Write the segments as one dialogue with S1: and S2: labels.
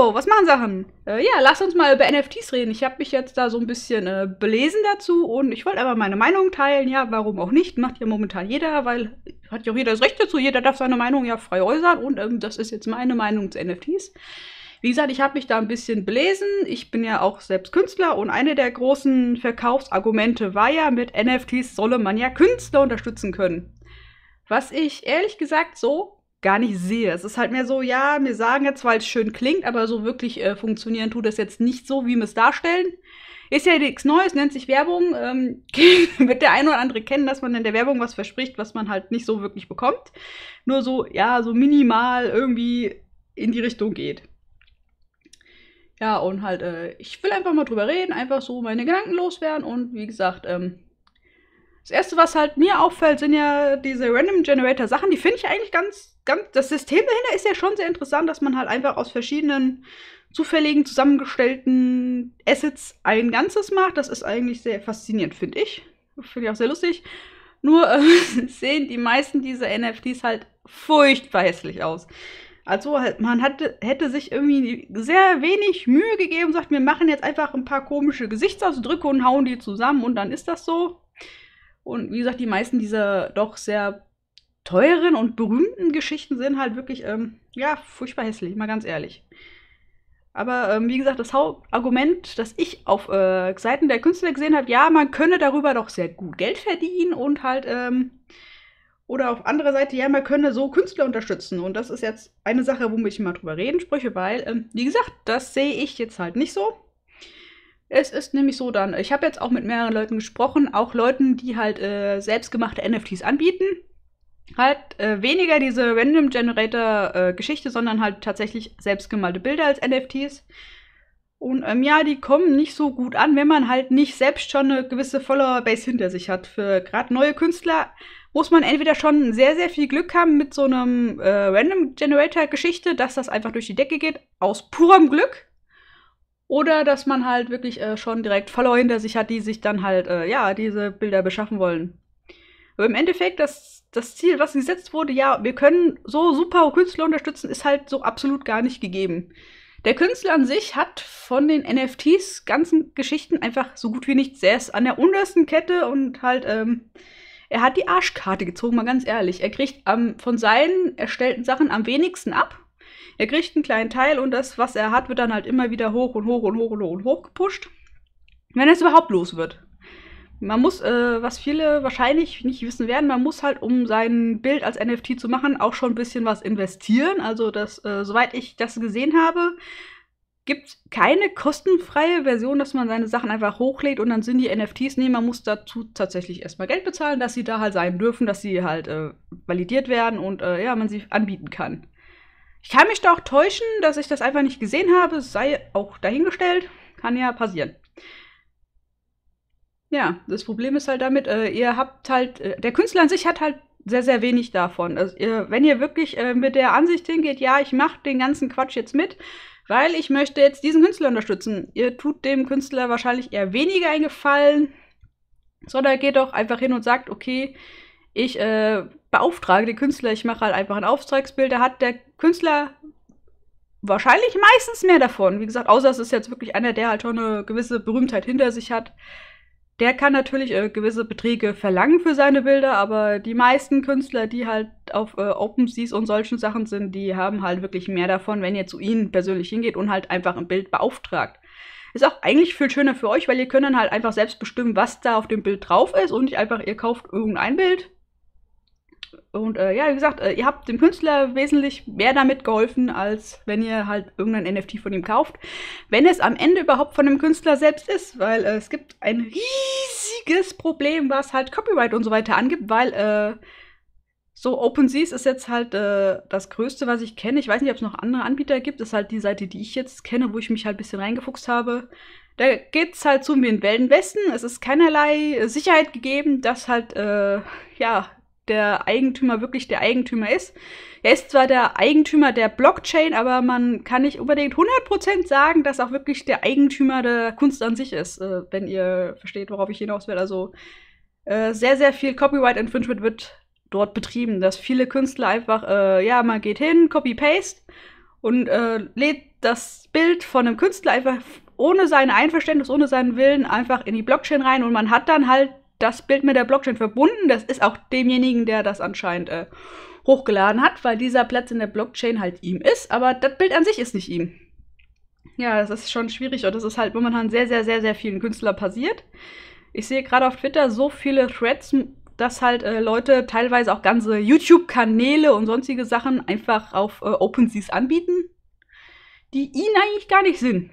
S1: Hallo, was machen Sachen? Äh, ja, lass uns mal über NFTs reden. Ich habe mich jetzt da so ein bisschen äh, belesen dazu und ich wollte aber meine Meinung teilen. Ja, warum auch nicht? Macht ja momentan jeder, weil hat ja auch jeder das Recht dazu. Jeder darf seine Meinung ja frei äußern und ähm, das ist jetzt meine Meinung zu NFTs. Wie gesagt, ich habe mich da ein bisschen belesen. Ich bin ja auch selbst Künstler und eine der großen Verkaufsargumente war ja, mit NFTs solle man ja Künstler unterstützen können. Was ich ehrlich gesagt so gar nicht sehe. Es ist halt mehr so, ja, mir sagen jetzt, weil es schön klingt, aber so wirklich äh, funktionieren tut das jetzt nicht so, wie wir es darstellen. Ist ja nichts Neues, nennt sich Werbung. Ähm, wird der ein oder andere kennen, dass man in der Werbung was verspricht, was man halt nicht so wirklich bekommt. Nur so, ja, so minimal irgendwie in die Richtung geht. Ja, und halt, äh, ich will einfach mal drüber reden, einfach so meine Gedanken loswerden und wie gesagt, ähm, das erste, was halt mir auffällt, sind ja diese Random Generator Sachen. Die finde ich eigentlich ganz, ganz. Das System dahinter ist ja schon sehr interessant, dass man halt einfach aus verschiedenen zufälligen zusammengestellten Assets ein Ganzes macht. Das ist eigentlich sehr faszinierend, finde ich. Finde ich auch sehr lustig. Nur äh, sehen die meisten dieser NFTs halt furchtbar hässlich aus. Also halt, man hatte, hätte sich irgendwie sehr wenig Mühe gegeben, und sagt, wir machen jetzt einfach ein paar komische Gesichtsausdrücke und hauen die zusammen und dann ist das so. Und wie gesagt, die meisten dieser doch sehr teuren und berühmten Geschichten sind halt wirklich, ähm, ja, furchtbar hässlich, mal ganz ehrlich. Aber ähm, wie gesagt, das Hauptargument, das ich auf äh, Seiten der Künstler gesehen habe, ja, man könne darüber doch sehr gut Geld verdienen und halt, ähm, oder auf anderer Seite, ja, man könne so Künstler unterstützen. Und das ist jetzt eine Sache, womit ich mal drüber reden spreche, weil, ähm, wie gesagt, das sehe ich jetzt halt nicht so. Es ist nämlich so dann, ich habe jetzt auch mit mehreren Leuten gesprochen, auch Leuten, die halt äh, selbstgemachte NFTs anbieten. Halt äh, weniger diese Random Generator äh, Geschichte, sondern halt tatsächlich selbstgemalte Bilder als NFTs. Und ähm, ja, die kommen nicht so gut an, wenn man halt nicht selbst schon eine gewisse Follower-Base hinter sich hat. Für gerade neue Künstler muss man entweder schon sehr, sehr viel Glück haben mit so einem äh, Random Generator-Geschichte, dass das einfach durch die Decke geht, aus purem Glück. Oder dass man halt wirklich äh, schon direkt Follower hinter sich hat, die sich dann halt, äh, ja, diese Bilder beschaffen wollen. Aber im Endeffekt, das, das Ziel, was gesetzt wurde, ja, wir können so super Künstler unterstützen, ist halt so absolut gar nicht gegeben. Der Künstler an sich hat von den NFTs ganzen Geschichten einfach so gut wie nichts. Er ist an der untersten Kette und halt, ähm, er hat die Arschkarte gezogen, mal ganz ehrlich. Er kriegt ähm, von seinen erstellten Sachen am wenigsten ab. Er kriegt einen kleinen Teil und das, was er hat, wird dann halt immer wieder hoch und hoch und hoch und hoch und hoch gepusht. Wenn es überhaupt los wird. Man muss, äh, was viele wahrscheinlich nicht wissen werden, man muss halt, um sein Bild als NFT zu machen, auch schon ein bisschen was investieren. Also, das, äh, soweit ich das gesehen habe, gibt es keine kostenfreie Version, dass man seine Sachen einfach hochlädt und dann sind die NFTs. Nee, man muss dazu tatsächlich erstmal Geld bezahlen, dass sie da halt sein dürfen, dass sie halt äh, validiert werden und äh, ja, man sie anbieten kann. Ich kann mich doch täuschen, dass ich das einfach nicht gesehen habe, sei auch dahingestellt. Kann ja passieren. Ja, das Problem ist halt damit, äh, ihr habt halt, äh, der Künstler an sich hat halt sehr, sehr wenig davon. Also, ihr, wenn ihr wirklich äh, mit der Ansicht hingeht, ja, ich mache den ganzen Quatsch jetzt mit, weil ich möchte jetzt diesen Künstler unterstützen. Ihr tut dem Künstler wahrscheinlich eher weniger einen Gefallen, sondern geht doch einfach hin und sagt, okay, ich äh, beauftrage den Künstler, ich mache halt einfach ein Auftragsbild, da hat der Künstler wahrscheinlich meistens mehr davon. Wie gesagt, außer es ist jetzt wirklich einer, der halt schon eine gewisse Berühmtheit hinter sich hat. Der kann natürlich äh, gewisse Beträge verlangen für seine Bilder, aber die meisten Künstler, die halt auf äh, OpenSeas und solchen Sachen sind, die haben halt wirklich mehr davon, wenn ihr zu ihnen persönlich hingeht und halt einfach ein Bild beauftragt. Ist auch eigentlich viel schöner für euch, weil ihr könnt dann halt einfach selbst bestimmen, was da auf dem Bild drauf ist und nicht einfach, ihr kauft irgendein Bild, und äh, ja, wie gesagt, äh, ihr habt dem Künstler wesentlich mehr damit geholfen, als wenn ihr halt irgendein NFT von ihm kauft. Wenn es am Ende überhaupt von dem Künstler selbst ist, weil äh, es gibt ein riesiges Problem, was halt Copyright und so weiter angibt, weil äh, so OpenSeas ist jetzt halt äh, das Größte, was ich kenne. Ich weiß nicht, ob es noch andere Anbieter gibt. Das ist halt die Seite, die ich jetzt kenne, wo ich mich halt ein bisschen reingefuchst habe. Da geht es halt so um in Welten Westen. Es ist keinerlei Sicherheit gegeben, dass halt, ja, der Eigentümer wirklich der Eigentümer ist. Er ist zwar der Eigentümer der Blockchain, aber man kann nicht unbedingt 100% sagen, dass auch wirklich der Eigentümer der Kunst an sich ist, äh, wenn ihr versteht, worauf ich hinaus will. Also äh, sehr, sehr viel Copyright Infringement wird dort betrieben, dass viele Künstler einfach, äh, ja, man geht hin, copy-paste und äh, lädt das Bild von einem Künstler einfach ohne sein Einverständnis, ohne seinen Willen einfach in die Blockchain rein und man hat dann halt das Bild mit der Blockchain verbunden. Das ist auch demjenigen, der das anscheinend äh, hochgeladen hat, weil dieser Platz in der Blockchain halt ihm ist. Aber das Bild an sich ist nicht ihm. Ja, das ist schon schwierig und das ist halt momentan sehr, sehr, sehr, sehr vielen Künstlern passiert. Ich sehe gerade auf Twitter so viele Threads, dass halt äh, Leute teilweise auch ganze YouTube-Kanäle und sonstige Sachen einfach auf äh, OpenSeas anbieten, die ihn eigentlich gar nicht sind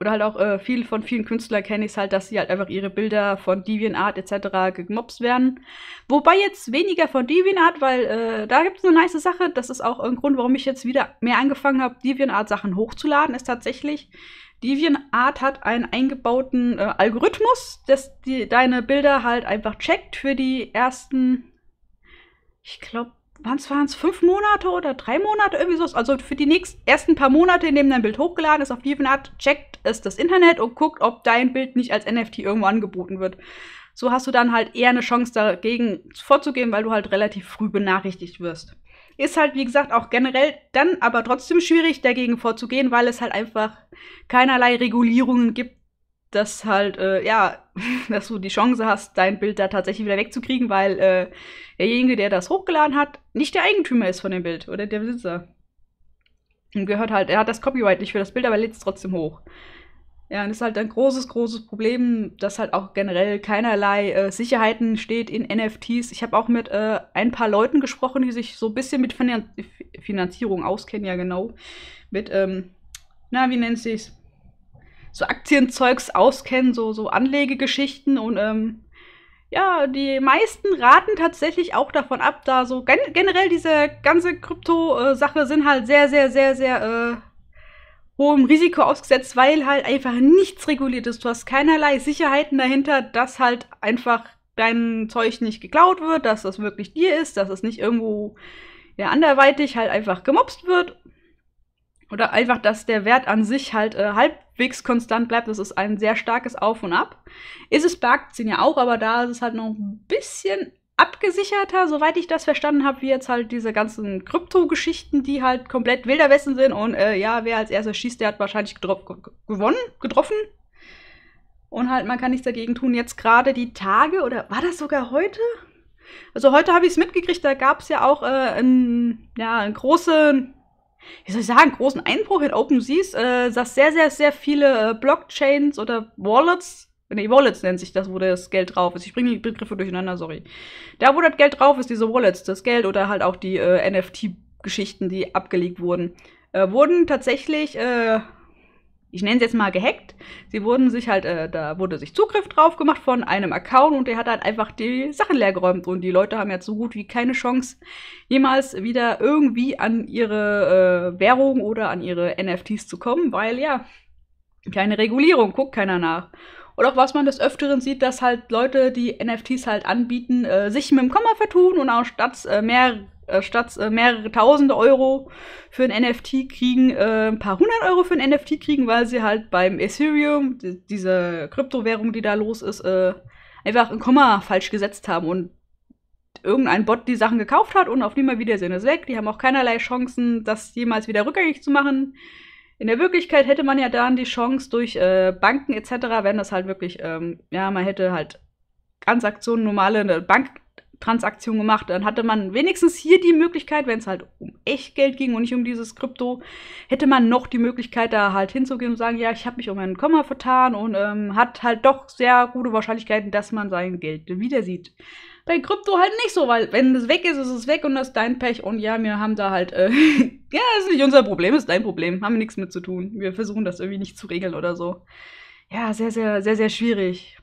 S1: oder halt auch äh, viel von vielen Künstlern kenne ich es halt, dass sie halt einfach ihre Bilder von DeviantArt etc. gemobst werden. Wobei jetzt weniger von DeviantArt, weil äh, da gibt es eine nice Sache. Das ist auch ein Grund, warum ich jetzt wieder mehr angefangen habe, DeviantArt-Sachen hochzuladen, ist tatsächlich, DeviantArt hat einen eingebauten äh, Algorithmus, dass die, deine Bilder halt einfach checkt für die ersten, ich glaube, waren es fünf Monate oder drei Monate, irgendwie sowas. Also für die nächsten, ersten paar Monate, in denen dein Bild hochgeladen ist, auf jeden Fall checkt es das Internet und guckt, ob dein Bild nicht als NFT irgendwo angeboten wird. So hast du dann halt eher eine Chance dagegen vorzugehen, weil du halt relativ früh benachrichtigt wirst. Ist halt, wie gesagt, auch generell dann aber trotzdem schwierig dagegen vorzugehen, weil es halt einfach keinerlei Regulierungen gibt, dass halt, äh, ja, dass du die Chance hast, dein Bild da tatsächlich wieder wegzukriegen, weil äh, derjenige, der das hochgeladen hat, nicht der Eigentümer ist von dem Bild oder der Besitzer. Und gehört halt, er hat das Copyright nicht für das Bild, aber lädt es trotzdem hoch. Ja, und das ist halt ein großes, großes Problem, dass halt auch generell keinerlei äh, Sicherheiten steht in NFTs. Ich habe auch mit äh, ein paar Leuten gesprochen, die sich so ein bisschen mit Finan Finanzierung auskennen, ja genau. Mit, ähm, na, wie nennt sich's? so Aktienzeugs auskennen, so, so Anlegegeschichten und ähm, ja, die meisten raten tatsächlich auch davon ab, da so gen generell diese ganze Krypto-Sache äh, sind halt sehr, sehr, sehr, sehr äh, hohem Risiko ausgesetzt, weil halt einfach nichts reguliert ist. Du hast keinerlei Sicherheiten dahinter, dass halt einfach dein Zeug nicht geklaut wird, dass das wirklich dir ist, dass es nicht irgendwo ja, anderweitig halt einfach gemobst wird oder einfach, dass der Wert an sich halt äh, halbwegs konstant bleibt. Das ist ein sehr starkes Auf und Ab. Ist es bei Aktien ja auch, aber da ist es halt noch ein bisschen abgesicherter, soweit ich das verstanden habe, wie jetzt halt diese ganzen Krypto-Geschichten, die halt komplett wilder Wessen sind und äh, ja, wer als erster schießt, der hat wahrscheinlich gewonnen, getroffen. Und halt, man kann nichts dagegen tun. Jetzt gerade die Tage, oder war das sogar heute? Also heute habe ich es mitgekriegt, da gab es ja auch äh, ein, ja, eine große wie soll ich sagen, großen Einbruch in OpenSeas, äh, dass sehr, sehr, sehr viele äh, Blockchains oder Wallets, nee, Wallets nennt sich das, wo das Geld drauf ist. Ich bringe die Begriffe durcheinander, sorry. Da, wo das Geld drauf ist, diese Wallets, das Geld oder halt auch die äh, NFT-Geschichten, die abgelegt wurden, äh, wurden tatsächlich äh, ich nenne es jetzt mal gehackt. Sie wurden sich halt, äh, da wurde sich Zugriff drauf gemacht von einem Account und der hat halt einfach die Sachen leergeräumt und die Leute haben jetzt so gut wie keine Chance, jemals wieder irgendwie an ihre äh, Währung oder an ihre NFTs zu kommen, weil ja, keine Regulierung, guckt keiner nach. Und auch was man des Öfteren sieht, dass halt Leute, die NFTs halt anbieten, äh, sich mit dem Komma vertun und anstatt äh, mehr äh, statt äh, mehrere tausende Euro für ein NFT kriegen, äh, ein paar hundert Euro für ein NFT kriegen, weil sie halt beim Ethereum, die, diese Kryptowährung, die da los ist, äh, einfach ein Komma falsch gesetzt haben und irgendein Bot die Sachen gekauft hat und auf Nimmerwiedersehen ist weg. Die haben auch keinerlei Chancen, das jemals wieder rückgängig zu machen. In der Wirklichkeit hätte man ja dann die Chance durch äh, Banken etc., wenn das halt wirklich, ähm, ja, man hätte halt Transaktionen, normale Bank Transaktion gemacht. Dann hatte man wenigstens hier die Möglichkeit, wenn es halt um Echtgeld ging und nicht um dieses Krypto, hätte man noch die Möglichkeit, da halt hinzugehen und sagen, ja, ich habe mich um einen Komma vertan und ähm, hat halt doch sehr gute Wahrscheinlichkeiten, dass man sein Geld wieder sieht. Bei Krypto halt nicht so, weil wenn es weg ist, ist es weg und das ist dein Pech. Und ja, wir haben da halt, äh, ja, ist nicht unser Problem, ist dein Problem, haben wir nichts mit zu tun. Wir versuchen das irgendwie nicht zu regeln oder so. Ja, sehr, sehr, sehr, sehr schwierig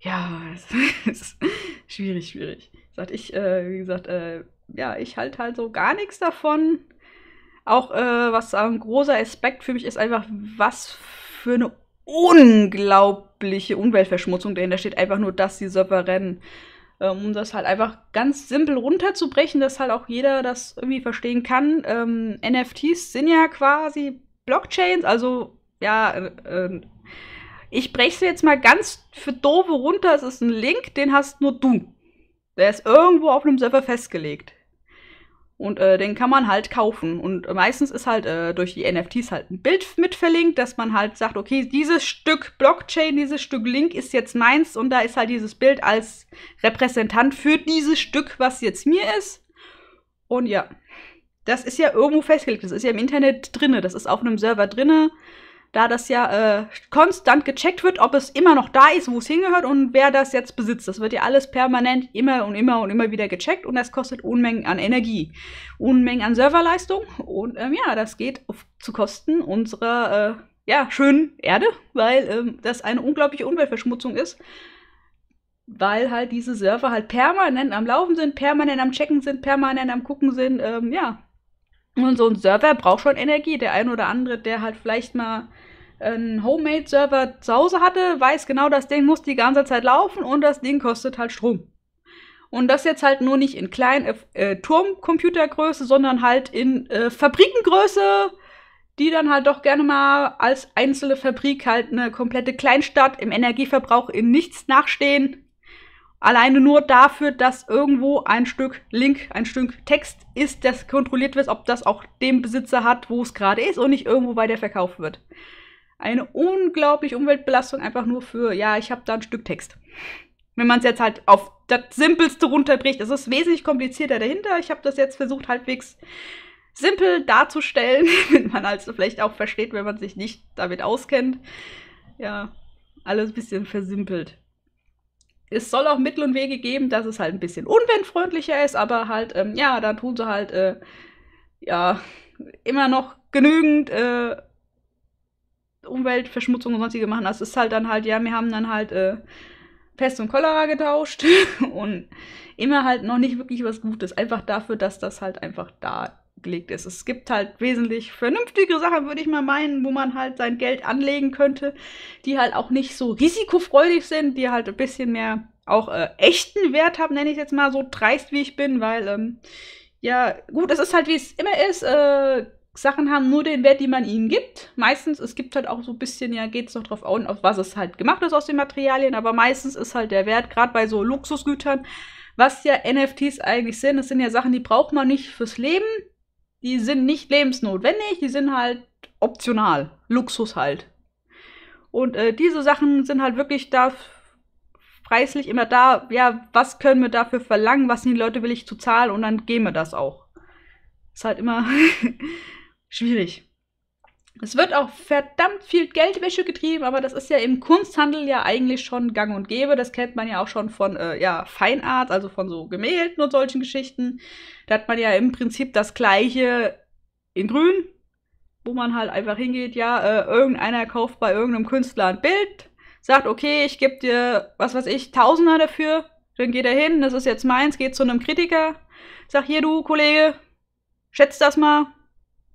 S1: ja, es ist schwierig, schwierig. Sagt ich, äh, wie gesagt, äh, ja, ich halte halt so gar nichts davon. Auch äh, was ein großer Aspekt für mich ist einfach, was für eine unglaubliche Umweltverschmutzung dahinter steht. Einfach nur, dass die Server Souveränen ähm, um das halt einfach ganz simpel runterzubrechen, dass halt auch jeder das irgendwie verstehen kann. Ähm, NFTs sind ja quasi Blockchains, also ja, äh, äh ich breche es jetzt mal ganz für doofe runter. Es ist ein Link, den hast nur du. Der ist irgendwo auf einem Server festgelegt. Und äh, den kann man halt kaufen. Und meistens ist halt äh, durch die NFTs halt ein Bild mit verlinkt, dass man halt sagt, okay, dieses Stück Blockchain, dieses Stück Link ist jetzt meins und da ist halt dieses Bild als Repräsentant für dieses Stück, was jetzt mir ist. Und ja, das ist ja irgendwo festgelegt. Das ist ja im Internet drinne. Das ist auf einem Server drinne da das ja äh, konstant gecheckt wird, ob es immer noch da ist, wo es hingehört und wer das jetzt besitzt. Das wird ja alles permanent immer und immer und immer wieder gecheckt und das kostet Unmengen an Energie, Unmengen an Serverleistung und ähm, ja, das geht auf, zu Kosten unserer äh, ja, schönen Erde, weil ähm, das eine unglaubliche Umweltverschmutzung ist. Weil halt diese Server halt permanent am Laufen sind, permanent am Checken sind, permanent am Gucken sind, ähm, ja, und so ein Server braucht schon Energie. Der ein oder andere, der halt vielleicht mal einen Homemade-Server zu Hause hatte, weiß genau, das Ding muss die ganze Zeit laufen und das Ding kostet halt Strom. Und das jetzt halt nur nicht in kleinen äh, äh Turmcomputergröße, sondern halt in äh, Fabrikengröße, die dann halt doch gerne mal als einzelne Fabrik halt eine komplette Kleinstadt im Energieverbrauch in nichts nachstehen. Alleine nur dafür, dass irgendwo ein Stück Link, ein Stück Text ist, das kontrolliert wird, ob das auch dem Besitzer hat, wo es gerade ist und nicht irgendwo weiter verkauft wird. Eine unglaubliche Umweltbelastung einfach nur für, ja, ich habe da ein Stück Text. Wenn man es jetzt halt auf das Simpelste runterbricht, es ist wesentlich komplizierter dahinter. Ich habe das jetzt versucht, halbwegs simpel darzustellen, wenn man also vielleicht auch versteht, wenn man sich nicht damit auskennt. Ja, alles ein bisschen versimpelt es soll auch Mittel und Wege geben, dass es halt ein bisschen unwendfreundlicher ist, aber halt, ähm, ja, dann tun sie halt, äh, ja, immer noch genügend äh, Umweltverschmutzung und sonstige machen. Das ist halt dann halt, ja, wir haben dann halt äh, Pest und Cholera getauscht und immer halt noch nicht wirklich was Gutes. Einfach dafür, dass das halt einfach da gelegt ist. Es gibt halt wesentlich vernünftigere Sachen, würde ich mal meinen, wo man halt sein Geld anlegen könnte, die halt auch nicht so risikofreudig sind, die halt ein bisschen mehr auch äh, echten Wert haben, nenne ich jetzt mal so dreist, wie ich bin, weil, ähm, ja, gut, es ist halt, wie es immer ist, äh, Sachen haben nur den Wert, die man ihnen gibt. Meistens, es gibt halt auch so ein bisschen, ja, geht es noch drauf an, auf was es halt gemacht ist aus den Materialien, aber meistens ist halt der Wert, gerade bei so Luxusgütern, was ja NFTs eigentlich sind, das sind ja Sachen, die braucht man nicht fürs Leben, die sind nicht lebensnotwendig, die sind halt optional. Luxus halt. Und äh, diese Sachen sind halt wirklich da preislich immer da, ja, was können wir dafür verlangen, was sind die Leute willig zu zahlen und dann gehen wir das auch. Ist halt immer schwierig. Es wird auch verdammt viel Geldwäsche getrieben, aber das ist ja im Kunsthandel ja eigentlich schon gang und gäbe. Das kennt man ja auch schon von äh, ja, Feinart, also von so Gemälden und solchen Geschichten. Da hat man ja im Prinzip das Gleiche in Grün, wo man halt einfach hingeht, ja, äh, irgendeiner kauft bei irgendeinem Künstler ein Bild, sagt, okay, ich gebe dir, was weiß ich, Tausender dafür, dann geht er hin, das ist jetzt meins, geht zu einem Kritiker, sagt, hier du, Kollege, schätzt das mal,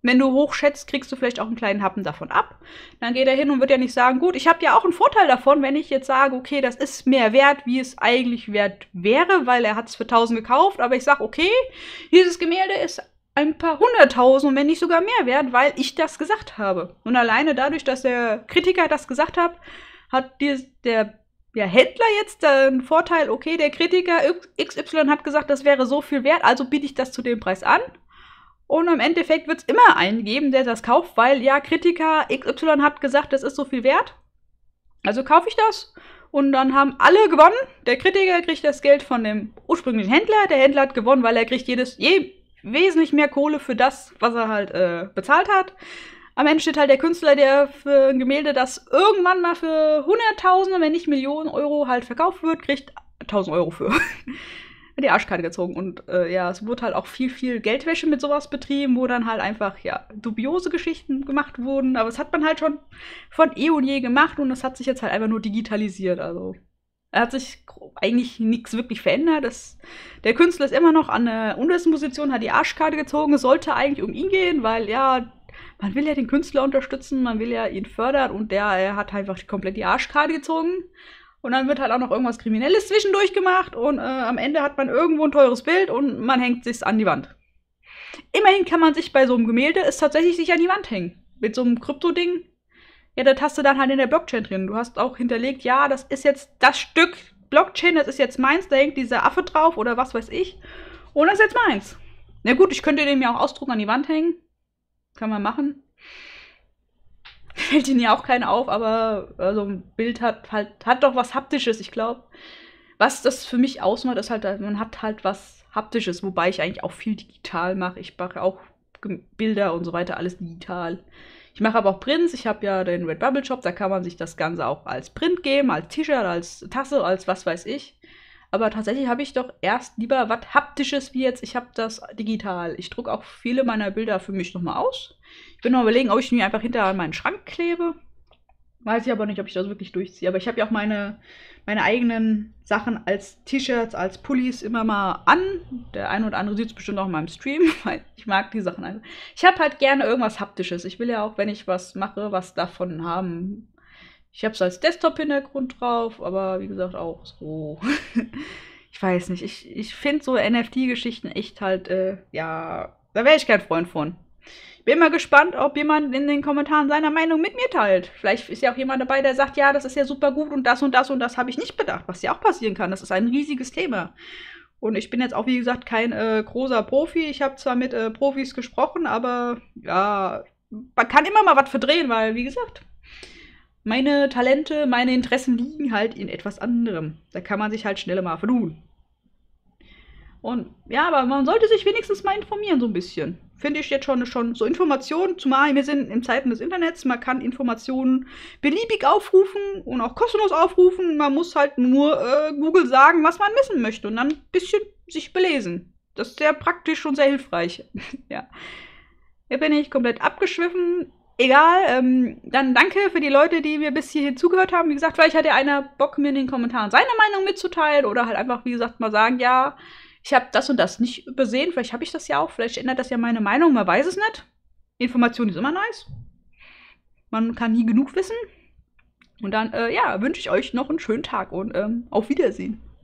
S1: wenn du hochschätzt, kriegst du vielleicht auch einen kleinen Happen davon ab. Dann geht er hin und wird ja nicht sagen, gut, ich habe ja auch einen Vorteil davon, wenn ich jetzt sage, okay, das ist mehr wert, wie es eigentlich wert wäre, weil er hat es für 1000 gekauft, aber ich sage, okay, dieses Gemälde ist ein paar hunderttausend, wenn nicht sogar mehr wert, weil ich das gesagt habe. Und alleine dadurch, dass der Kritiker das gesagt hat, hat die, der ja, Händler jetzt einen Vorteil, okay, der Kritiker XY hat gesagt, das wäre so viel wert, also biete ich das zu dem Preis an. Und im Endeffekt wird es immer einen geben, der das kauft, weil ja, Kritiker XY hat gesagt, das ist so viel wert. Also kaufe ich das. Und dann haben alle gewonnen. Der Kritiker kriegt das Geld von dem ursprünglichen Händler. Der Händler hat gewonnen, weil er kriegt jedes je wesentlich mehr Kohle für das, was er halt äh, bezahlt hat. Am Ende steht halt der Künstler, der für ein Gemälde, das irgendwann mal für Hunderttausende, wenn nicht Millionen Euro halt verkauft wird, kriegt 1000 Euro für die Arschkarte gezogen. Und äh, ja, es wurde halt auch viel, viel Geldwäsche mit sowas betrieben, wo dann halt einfach, ja, dubiose Geschichten gemacht wurden. Aber es hat man halt schon von eh und je gemacht und das hat sich jetzt halt einfach nur digitalisiert. Also hat sich eigentlich nichts wirklich verändert. Das, der Künstler ist immer noch an der untersten Position, hat die Arschkarte gezogen. Es sollte eigentlich um ihn gehen, weil ja, man will ja den Künstler unterstützen, man will ja ihn fördern und der er hat einfach komplett die Arschkarte gezogen. Und dann wird halt auch noch irgendwas Kriminelles zwischendurch gemacht und äh, am Ende hat man irgendwo ein teures Bild und man hängt sich's an die Wand. Immerhin kann man sich bei so einem Gemälde es tatsächlich sich an die Wand hängen. Mit so einem Krypto-Ding. Ja, das hast du dann halt in der Blockchain drin. Du hast auch hinterlegt, ja, das ist jetzt das Stück Blockchain, das ist jetzt meins, da hängt dieser Affe drauf oder was weiß ich. Und das ist jetzt meins. Na gut, ich könnte den ja auch ausdrucken an die Wand hängen. Kann man machen fällt ihnen ja auch keiner auf, aber äh, so also ein Bild hat halt, hat doch was Haptisches, ich glaube. Was das für mich ausmacht, ist halt, äh, man hat halt was Haptisches, wobei ich eigentlich auch viel digital mache. Ich mache auch Bilder und so weiter, alles digital. Ich mache aber auch Prints. Ich habe ja den Redbubble Shop, da kann man sich das Ganze auch als Print geben, als T-Shirt, als Tasse, als was weiß ich. Aber tatsächlich habe ich doch erst lieber was Haptisches wie jetzt. Ich habe das digital. Ich drucke auch viele meiner Bilder für mich nochmal aus. Ich bin noch überlegen, ob ich mir einfach hinter an meinen Schrank klebe. Weiß ich aber nicht, ob ich das wirklich durchziehe. Aber ich habe ja auch meine, meine eigenen Sachen als T-Shirts, als Pullis immer mal an. Der eine oder andere sieht es bestimmt auch in meinem Stream, weil ich mag die Sachen einfach. Ich habe halt gerne irgendwas Haptisches. Ich will ja auch, wenn ich was mache, was davon haben ich habe es als Desktop-Hintergrund drauf, aber wie gesagt auch so. ich weiß nicht. Ich, ich finde so NFT-Geschichten echt halt, äh, ja, da wäre ich kein Freund von. Bin mal gespannt, ob jemand in den Kommentaren seiner Meinung mit mir teilt. Vielleicht ist ja auch jemand dabei, der sagt, ja, das ist ja super gut und das und das und das habe ich nicht bedacht, was ja auch passieren kann. Das ist ein riesiges Thema. Und ich bin jetzt auch, wie gesagt, kein äh, großer Profi. Ich habe zwar mit äh, Profis gesprochen, aber ja, man kann immer mal was verdrehen, weil, wie gesagt, meine Talente, meine Interessen liegen halt in etwas anderem. Da kann man sich halt schneller mal vertun. Und ja, aber man sollte sich wenigstens mal informieren, so ein bisschen. Finde ich jetzt schon, schon so Informationen, zumal wir sind in Zeiten des Internets, man kann Informationen beliebig aufrufen und auch kostenlos aufrufen. Man muss halt nur äh, Google sagen, was man wissen möchte und dann ein bisschen sich belesen. Das ist sehr praktisch und sehr hilfreich. ja. Hier bin ich komplett abgeschwiffen egal. Ähm, dann danke für die Leute, die mir bis hierhin zugehört haben. Wie gesagt, vielleicht hat ja einer Bock, mir in den Kommentaren seine Meinung mitzuteilen oder halt einfach, wie gesagt, mal sagen, ja, ich habe das und das nicht übersehen. Vielleicht habe ich das ja auch. Vielleicht ändert das ja meine Meinung. Man weiß es nicht. Information ist immer nice. Man kann nie genug wissen. Und dann, äh, ja, wünsche ich euch noch einen schönen Tag und ähm, auf Wiedersehen.